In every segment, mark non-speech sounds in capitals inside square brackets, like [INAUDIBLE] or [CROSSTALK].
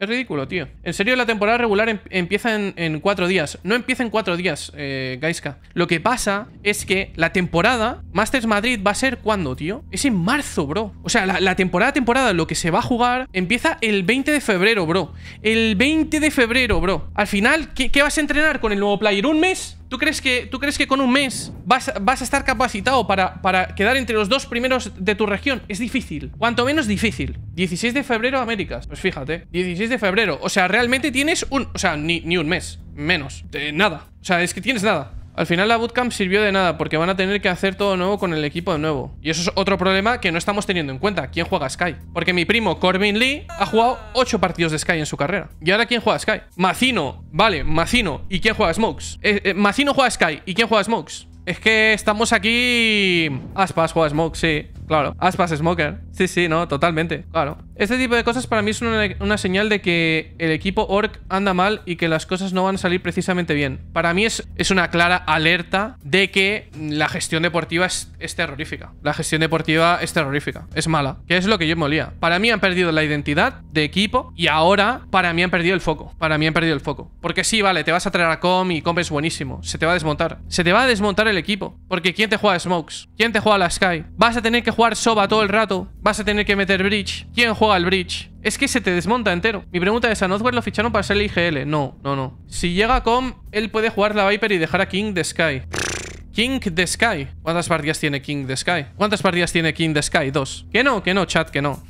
Es ridículo, tío. En serio, la temporada regular em, empieza en, cuatro días. No empieza en cuatro días, eh, Gaiska. Lo que pasa es que la temporada Masters Madrid va a ser ¿cuándo, tío? Es en marzo, bro. O sea, la, la, temporada, temporada, lo que se va a jugar empieza el 20 de febrero, bro. El 20 de febrero, bro. Al final, qué vas a entrenar con el nuevo player? ¿Un mes? ¿Tú crees que, tú crees que con un mes vas, vas a estar capacitado para, para quedar entre los dos primeros de tu región? Es difícil. Cuanto menos difícil. 16 de febrero, Américas. Pues fíjate. 16 de febrero. O sea, realmente tienes un... O sea, ni, un mes. Menos. nada. O sea, es que tienes nada. Al final la bootcamp sirvió de nada porque van a tener que hacer todo nuevo con el equipo de nuevo. Y eso es otro problema que no estamos teniendo en cuenta. ¿Quién juega Sky? Porque mi primo Corbin Lee ha jugado 8 partidos de Sky en su carrera. ¿Y ahora quién juega Sky? Macino. Vale, Macino. ¿Y quién juega Smokes? Eh, eh, Macino juega Sky. ¿Y quién juega Smokes? Es que estamos aquí... Aspas juega Smokes, sí, claro. Aspas Smoker. Sí, sí, no, totalmente. Claro. Este tipo de cosas para mí es una, señal de que el equipo Orc anda mal y que las cosas no van a salir precisamente bien. Para mí es, es una clara alerta de que la gestión deportiva es, terrorífica. La gestión deportiva es terrorífica. Es mala. Que es lo que yo molía. Para mí han perdido la identidad de equipo y ahora para mí han perdido el foco. Para mí han perdido el foco. Porque sí, vale, te vas a traer a Com y Com es buenísimo. Se te va a desmontar. Se te va a desmontar el equipo. Porque ¿quién te juega a Smokes? ¿Quién te juega a la Sky? Vas a tener que jugar Soba todo el rato. Vas vas a tener que meter bridge. ¿Quién juega el bridge? Es que se te desmonta entero. Mi pregunta es, ¿a Northwest lo ficharon para ser el IGL? No, no, no. Si llega Com, él puede jugar la Viper y dejar a King the Sky. King the Sky. ¿Cuántas partidas tiene King the Sky? ¿Cuántas partidas tiene King the Sky? Dos. Que no, que no, chat, que no.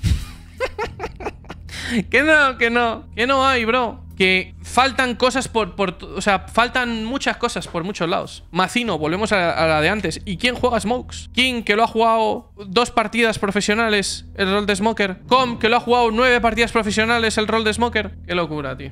[LAUGHS] que no, que no. Que no hay, bro que faltan cosas por, O sea, faltan muchas cosas por muchos lados. Macino, volvemos a, la de antes. ¿Y quién juega Smokes? King, que lo ha jugado dos partidas profesionales, el rol de Smoker. Com, que lo ha jugado nueve partidas profesionales, el rol de Smoker. Qué locura, tío.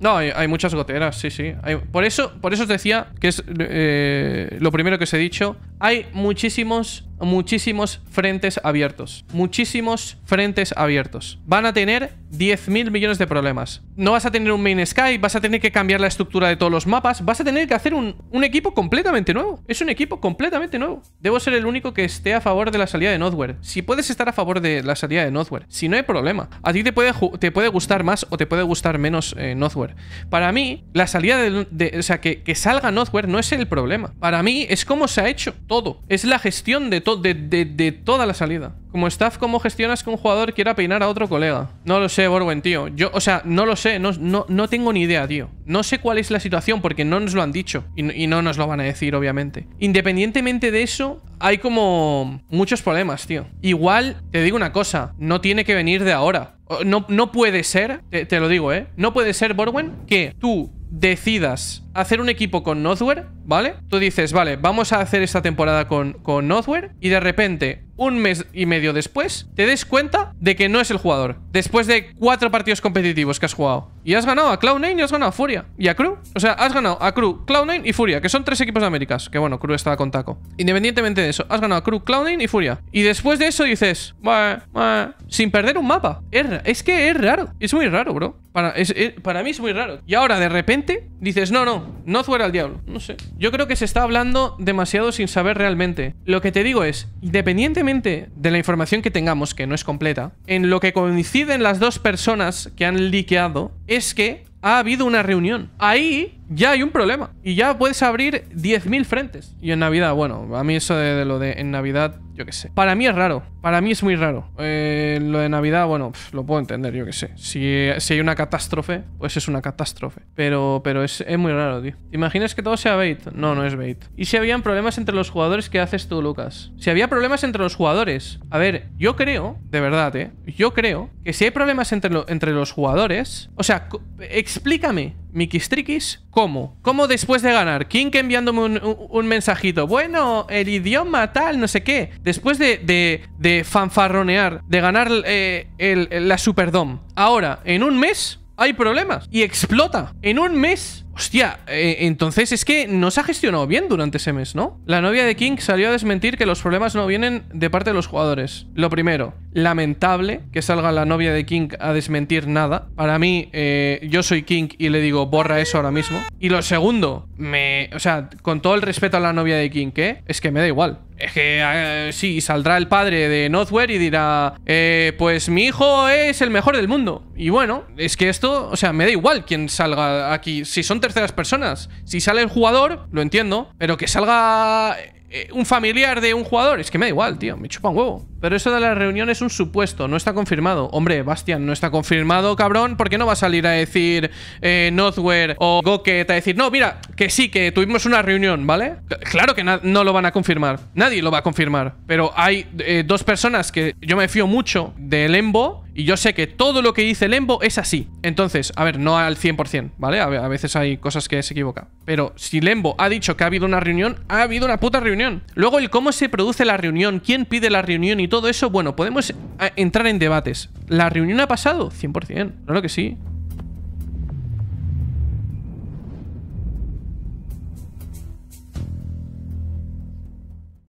No, hay, muchas goteras, sí, sí. por, eso, por eso os decía que es eh, lo primero que os he dicho. Hay muchísimos muchísimos frentes abiertos. Muchísimos frentes abiertos. Van a tener 10.000 millones de problemas. No vas a tener un main sky, vas a tener que cambiar la estructura de todos los mapas, vas a tener que hacer un, equipo completamente nuevo. Es un equipo completamente nuevo. Debo ser el único que esté a favor de la salida de Northware. Si puedes estar a favor de la salida de Northware, si no hay problema. A ti te puede, te puede gustar más o te puede gustar menos eh, Para mí, la salida de... o sea, que, que salga Northware no es el problema. Para mí es cómo se ha hecho todo. Es la gestión de de, toda la salida. Como staff, ¿cómo gestionas que un jugador quiera peinar a otro colega? No lo sé, Borwen, tío. Yo, o sea, no lo sé. No, no, tengo ni idea, tío. No sé cuál es la situación porque no nos lo han dicho. Y, no nos lo van a decir, obviamente. Independientemente de eso, hay como muchos problemas, tío. Igual, te digo una cosa. No tiene que venir de ahora. No, no puede ser, te, te lo digo, ¿eh? No puede ser, Borwen, que tú decidas hacer un equipo con Northware, ¿vale? Tú dices, vale, vamos a hacer esta temporada con, con Northware y de repente, un mes y medio después, te des cuenta de que no es el jugador. Después de cuatro partidos competitivos que has jugado. Y has ganado a cloud y has ganado a Furia. Y a Crew. O sea, has ganado a Crew, Cloud9 y Furia, que son tres equipos de Américas. Que bueno, Crew estaba con taco. Independientemente de eso, has ganado a Crew, cloud y Furia. Y después de eso dices, sin perder un mapa. Es, que es raro. Es muy raro, bro. Para, para mí es muy raro. Y ahora de repente dices, no, no, no fuera el diablo, no sé. Yo creo que se está hablando demasiado sin saber realmente. Lo que te digo es, independientemente de la información que tengamos, que no es completa, en lo que coinciden las dos personas que han liqueado, es que ha habido una reunión. Ahí ya hay un problema. Y ya puedes abrir 10.000 frentes. Y en Navidad, bueno, a mí eso de, lo de en Navidad, yo qué sé. Para mí es raro. Para mí es muy raro. Eh, lo de Navidad, bueno, lo puedo entender, yo qué sé. Si, hay una catástrofe, pues es una catástrofe. Pero, pero es, muy raro, tío. ¿Te imaginas que todo sea bait? No, no es bait. ¿Y si habían problemas entre los jugadores? ¿Qué haces tú, Lucas? Si había problemas entre los jugadores. A ver, yo creo, de verdad, ¿eh? Yo creo que si hay problemas entre, entre los jugadores... O sea, explícame. Trikis. ¿cómo? ¿Cómo después de ganar? ¿Quién que enviándome un, mensajito? Bueno, el idioma tal, no sé qué. Después de, de, de fanfarronear, de ganar eh, la Super la SuperDOM. Ahora, en un mes hay problemas. Y explota. En un mes Hostia, eh, entonces es que no se ha gestionado bien durante ese mes, ¿no? La novia de King salió a desmentir que los problemas no vienen de parte de los jugadores. Lo primero, lamentable que salga la novia de King a desmentir nada. Para mí, eh, yo soy King y le digo, borra eso ahora mismo. Y lo segundo, me... O sea, con todo el respeto a la novia de King, ¿eh? Es que me da igual. Es que eh, sí, saldrá el padre de Northware y dirá, pues mi hijo es el mejor del mundo. Y bueno, es que esto, o sea, me da igual quién salga aquí. Si son terceras personas. Si sale el jugador, lo entiendo, pero que salga eh, un familiar de un jugador. Es que me da igual, tío. Me chupa un huevo. Pero eso de la reunión es un supuesto. No está confirmado. Hombre, Bastian, no está confirmado, cabrón. ¿Por qué no va a salir a decir eh, Northware o Goket a decir, no, mira, que sí, que tuvimos una reunión, ¿vale? Claro que no lo van a confirmar. Nadie lo va a confirmar. Pero hay eh, dos personas que yo me fío mucho del Embo y yo sé que todo lo que dice Lembo es así. Entonces, a ver, no al 100%, ¿vale? A veces hay cosas que se equivoca. Pero si Lembo ha dicho que ha habido una reunión, ha habido una puta reunión. Luego el cómo se produce la reunión, quién pide la reunión y todo eso, bueno, podemos eh, entrar en debates. ¿La reunión ha pasado? 100%, lo que sí.